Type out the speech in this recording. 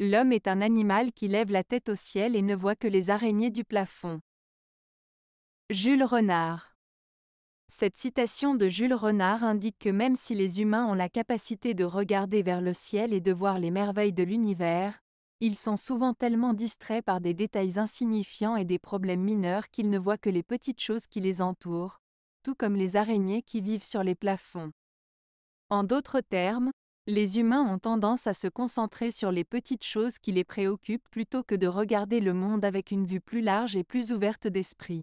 L'homme est un animal qui lève la tête au ciel et ne voit que les araignées du plafond. Jules Renard. Cette citation de Jules Renard indique que même si les humains ont la capacité de regarder vers le ciel et de voir les merveilles de l'univers, ils sont souvent tellement distraits par des détails insignifiants et des problèmes mineurs qu'ils ne voient que les petites choses qui les entourent, tout comme les araignées qui vivent sur les plafonds. En d'autres termes, les humains ont tendance à se concentrer sur les petites choses qui les préoccupent plutôt que de regarder le monde avec une vue plus large et plus ouverte d'esprit.